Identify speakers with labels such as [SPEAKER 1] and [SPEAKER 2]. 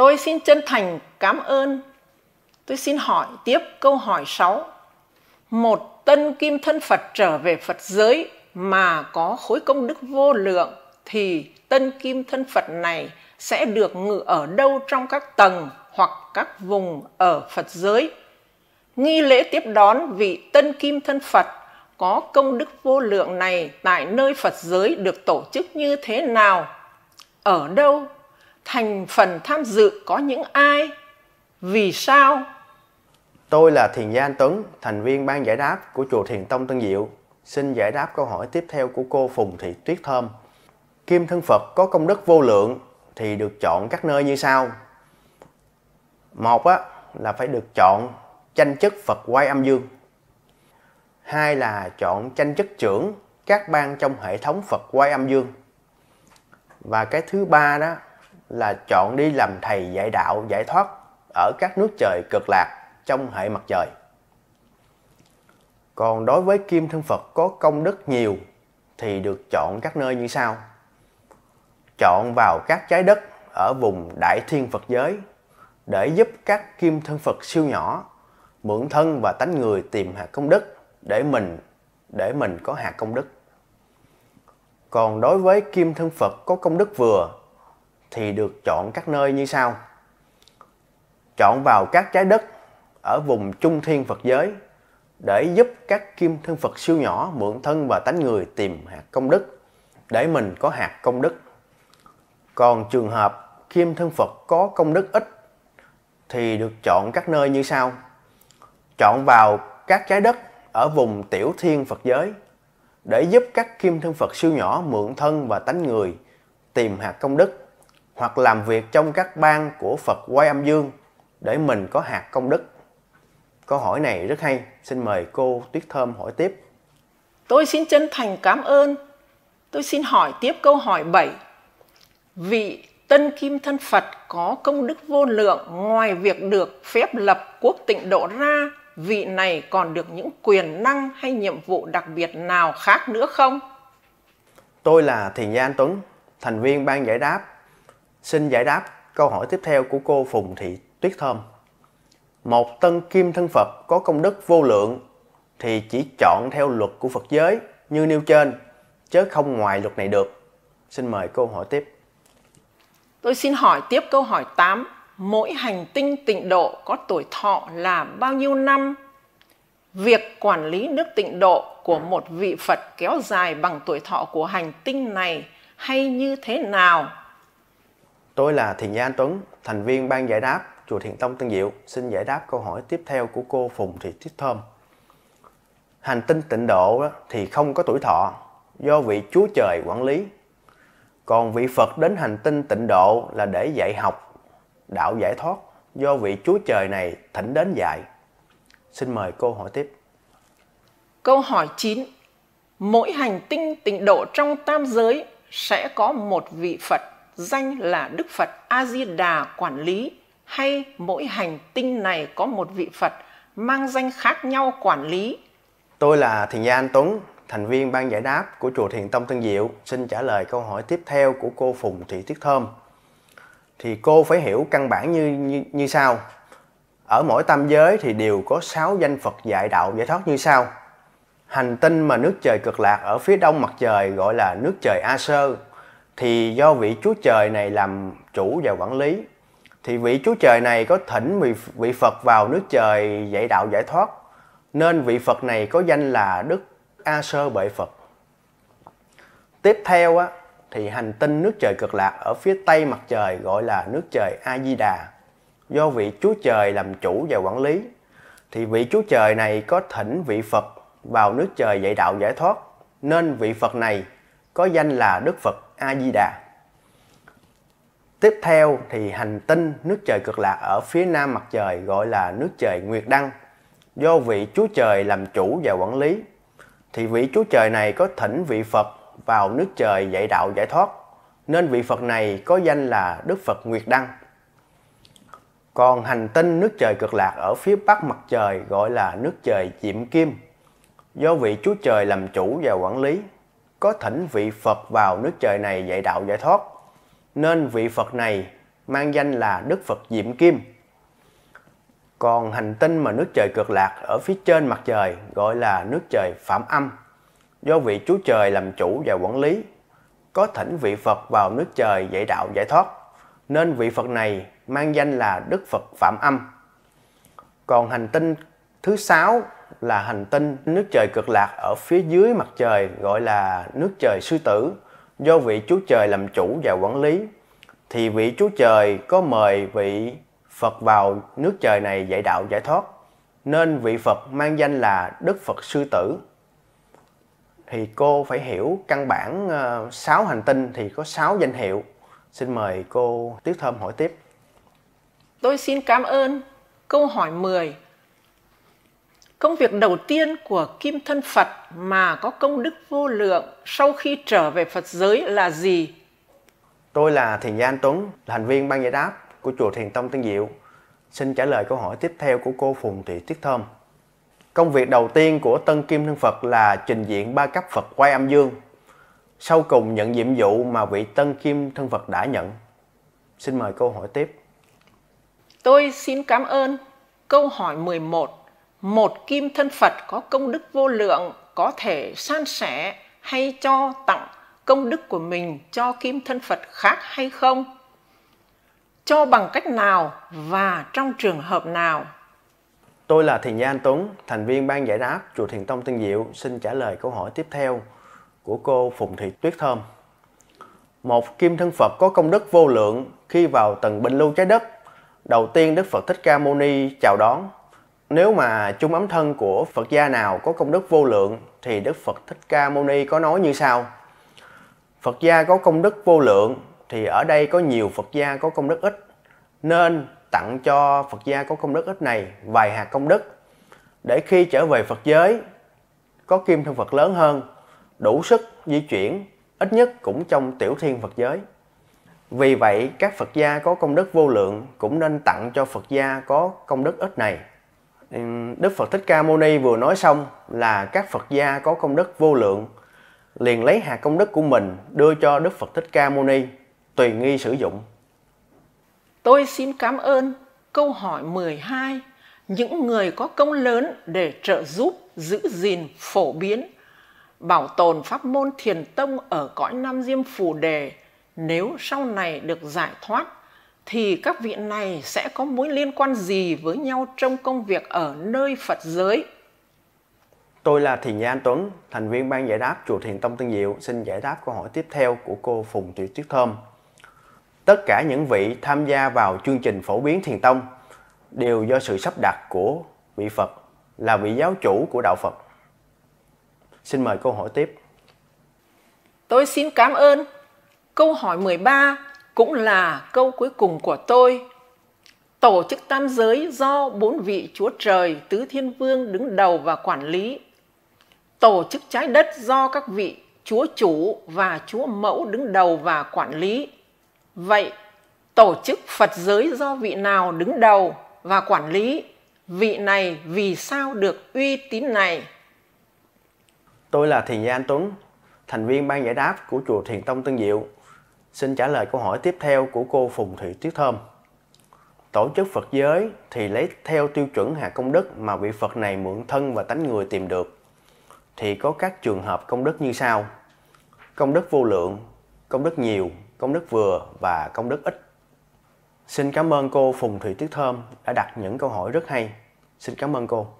[SPEAKER 1] Tôi xin chân thành cảm ơn. Tôi xin hỏi tiếp câu hỏi 6. Một tân kim thân Phật trở về Phật giới mà có khối công đức vô lượng thì tân kim thân Phật này sẽ được ngự ở đâu trong các tầng hoặc các vùng ở Phật giới. Nghi lễ tiếp đón vị tân kim thân Phật có công đức vô lượng này tại nơi Phật giới được tổ chức như thế nào, ở đâu thành phần tham dự có những ai, vì sao?
[SPEAKER 2] Tôi là Thiền gia Anh Tuấn, thành viên ban giải đáp của Chùa Thiền Tông Tân Diệu. Xin giải đáp câu hỏi tiếp theo của cô Phùng Thị Tuyết Thơm. Kim thân Phật có công đức vô lượng thì được chọn các nơi như sau. Một á, là phải được chọn tranh chức Phật Quay Âm Dương. Hai là chọn tranh chức trưởng các bang trong hệ thống Phật Quay Âm Dương. Và cái thứ ba đó là chọn đi làm thầy dạy đạo giải thoát ở các nước trời cực lạc trong hệ mặt trời. Còn đối với Kim Thân Phật có công đức nhiều thì được chọn các nơi như sau. Chọn vào các trái đất ở vùng Đại Thiên Phật Giới để giúp các Kim Thân Phật siêu nhỏ mượn thân và tánh người tìm hạt công đức để mình để mình có hạt công đức. Còn đối với Kim Thân Phật có công đức vừa thì được chọn các nơi như sau. Chọn vào các trái đất ở vùng trung thiên Phật giới để giúp các kim thân Phật siêu nhỏ mượn thân và tánh người tìm hạt công đức để mình có hạt công đức. Còn trường hợp kim thân Phật có công đức ít thì được chọn các nơi như sau. Chọn vào các trái đất ở vùng tiểu thiên Phật giới để giúp các kim thân Phật siêu nhỏ mượn thân và tánh người tìm hạt công đức hoặc làm việc trong các bang của Phật Quay Âm Dương để mình có hạt công đức? Câu hỏi này rất hay, xin mời cô Tuyết Thơm hỏi tiếp.
[SPEAKER 1] Tôi xin chân thành cảm ơn. Tôi xin hỏi tiếp câu hỏi 7. Vị Tân Kim Thân Phật có công đức vô lượng ngoài việc được phép lập quốc tịnh độ ra, vị này còn được những quyền năng hay nhiệm vụ đặc biệt nào khác nữa không?
[SPEAKER 2] Tôi là Thiền Gia Anh Tuấn, thành viên ban giải đáp Xin giải đáp câu hỏi tiếp theo của cô Phùng Thị Tuyết Thơm. Một tân kim thân Phật có công đức vô lượng thì chỉ chọn theo luật của Phật giới như nêu trên chứ không ngoài luật này được. Xin mời câu hỏi tiếp.
[SPEAKER 1] Tôi xin hỏi tiếp câu hỏi 8. Mỗi hành tinh tịnh độ có tuổi thọ là bao nhiêu năm? Việc quản lý nước tịnh độ của một vị Phật kéo dài bằng tuổi thọ của hành tinh này hay như thế nào?
[SPEAKER 2] Tôi là Thiền gia Anh Tuấn, thành viên ban giải đáp Chùa Thiền Tông Tân Diệu, xin giải đáp câu hỏi tiếp theo của cô Phùng Thị Tiết Thơm. Hành tinh tịnh độ thì không có tuổi thọ, do vị Chúa Trời quản lý. Còn vị Phật đến hành tinh tịnh độ là để dạy học, đạo giải thoát, do vị Chúa Trời này thỉnh đến dạy. Xin
[SPEAKER 1] mời cô hỏi tiếp. Câu hỏi 9. Mỗi hành tinh tịnh độ trong tam giới sẽ có một vị Phật danh là Đức Phật A Di Đà quản lý hay mỗi hành tinh này có một vị Phật mang danh khác nhau quản lý?
[SPEAKER 2] Tôi là Thiền gia Anh Tuấn, thành viên ban giải đáp của chùa Thiền Tông Tân Diệu, xin trả lời câu hỏi tiếp theo của cô Phùng Thị Tuyết Thơm. Thì cô phải hiểu căn bản như như, như sau. Ở mỗi tam giới thì đều có 6 danh Phật dạy đạo giải thoát như sau. Hành tinh mà nước trời cực lạc ở phía đông mặt trời gọi là nước trời A Sơ, thì do vị Chúa Trời này làm chủ và quản lý thì vị Chúa Trời này có thỉnh vị, vị Phật vào nước trời dạy đạo giải thoát nên vị Phật này có danh là Đức A Sơ Bệ Phật tiếp theo á, thì hành tinh nước trời cực lạc ở phía tây mặt trời gọi là nước trời A Di Đà do vị Chúa Trời làm chủ và quản lý thì vị Chúa Trời này có thỉnh vị Phật vào nước trời dạy đạo giải thoát nên vị Phật này có danh là Đức Phật A Di Đà. Tiếp theo thì hành tinh nước trời cực lạc ở phía nam mặt trời gọi là nước trời Nguyệt Đăng do vị Chúa Trời làm chủ và quản lý. Thì vị Chúa Trời này có thỉnh vị Phật vào nước trời dạy đạo giải thoát nên vị Phật này có danh là Đức Phật Nguyệt Đăng. Còn hành tinh nước trời cực lạc ở phía bắc mặt trời gọi là nước trời Diệm Kim do vị Chúa Trời làm chủ và quản lý có thỉnh vị Phật vào nước trời này dạy đạo giải thoát. Nên vị Phật này mang danh là Đức Phật Diệm Kim. Còn hành tinh mà nước trời cực lạc ở phía trên mặt trời gọi là nước trời Phạm Âm, do vị Chúa Trời làm chủ và quản lý. Có thỉnh vị Phật vào nước trời dạy đạo giải thoát, nên vị Phật này mang danh là Đức Phật Phạm Âm. Còn hành tinh thứ sáu là hành tinh nước trời cực lạc ở phía dưới mặt trời gọi là nước trời sư tử do vị Chúa Trời làm chủ và quản lý. Thì vị Chúa Trời có mời vị Phật vào nước trời này dạy đạo giải thoát. Nên vị Phật mang danh là Đức Phật Sư Tử. Thì cô phải hiểu căn bản 6 ờ, hành tinh thì có 6 danh hiệu. Xin mời cô Tiết Thơm hỏi tiếp.
[SPEAKER 1] Tôi xin cảm ơn câu hỏi 10 Công việc đầu tiên của Kim Thân Phật mà có công đức vô lượng sau khi trở về Phật giới là gì? Tôi
[SPEAKER 2] là Thiền gia Anh Tuấn, là
[SPEAKER 1] thành viên ban giải đáp
[SPEAKER 2] của Chùa Thiền Tông Tân Diệu. Xin trả lời câu hỏi tiếp theo của cô Phùng Thị Tiết Thơm. Công việc đầu tiên của Tân Kim Thân Phật là trình diện ba cấp Phật quay âm dương. Sau cùng nhận nhiệm vụ mà vị Tân Kim Thân Phật đã nhận. Xin mời câu hỏi tiếp.
[SPEAKER 1] Tôi xin cảm ơn câu hỏi 11 một kim thân Phật có công đức vô lượng có thể san sẻ hay cho tặng công đức của mình cho kim thân Phật khác hay không? Cho bằng cách nào và trong trường hợp nào?
[SPEAKER 2] Tôi là Thiền Gia Anh Tuấn, thành viên ban giải đáp Chùa Thiền Tông Tân Diệu xin trả lời câu hỏi tiếp theo của cô Phùng Thị Tuyết Thơm. Một kim thân Phật có công đức vô lượng khi vào tầng bình lưu trái đất. Đầu tiên Đức Phật Thích Ca Mâu Ni chào đón nếu mà chung ấm thân của Phật gia nào có công đức vô lượng thì Đức Phật Thích Ca Mâu Ni có nói như sau: Phật gia có công đức vô lượng thì ở đây có nhiều Phật gia có công đức ít nên tặng cho Phật gia có công đức ít này vài hạt công đức để khi trở về Phật giới có kim thân Phật lớn hơn đủ sức di chuyển ít nhất cũng trong tiểu thiên Phật giới. Vì vậy, các Phật gia có công đức vô lượng cũng nên tặng cho Phật gia có công đức ít này. Đức Phật Thích Ca Mâu Ni vừa nói xong là các Phật gia có công đức vô lượng liền lấy hạt công đức của mình đưa cho Đức Phật Thích Ca Mâu Ni tùy nghi sử dụng.
[SPEAKER 1] Tôi xin cảm ơn câu hỏi 12 những người có công lớn để trợ giúp giữ gìn phổ biến bảo tồn pháp môn thiền tông ở cõi Nam Diêm Phù Đề nếu sau này được giải thoát thì các vị này sẽ có mối liên quan gì với nhau trong công việc ở nơi Phật giới?
[SPEAKER 2] Tôi là Thiền Gia Anh Tuấn, thành viên ban giải đáp Chùa Thiền Tông Tân Diệu xin giải đáp câu hỏi tiếp theo của cô Phùng Thị Tuyết Thơm. Tất cả những vị tham gia vào chương trình phổ biến Thiền Tông đều do sự sắp đặt của vị Phật là vị giáo chủ của Đạo Phật. Xin mời câu hỏi tiếp.
[SPEAKER 1] Tôi xin cảm ơn. Câu hỏi 13 cũng là câu cuối cùng của tôi. Tổ chức tam giới do bốn vị Chúa Trời, Tứ Thiên Vương đứng đầu và quản lý. Tổ chức trái đất do các vị Chúa Chủ và Chúa Mẫu đứng đầu và quản lý. Vậy, tổ chức Phật giới do vị nào đứng đầu và quản lý? Vị này vì sao được uy tín này?
[SPEAKER 2] Tôi là Thiền Gia Anh Tuấn, thành viên ban giải đáp của Chùa Thiền Tông Tân Diệu, Xin trả lời câu hỏi tiếp theo của cô Phùng Thị Tuyết Thơm. Tổ chức Phật giới thì lấy theo tiêu chuẩn hạ công đức mà vị Phật này mượn thân và tánh người tìm được. Thì có các trường hợp công đức như sau. Công đức vô lượng, công đức nhiều, công đức vừa và công đức ít. Xin cảm ơn cô Phùng Thị Tuyết Thơm đã đặt những câu hỏi rất hay. Xin cảm ơn cô.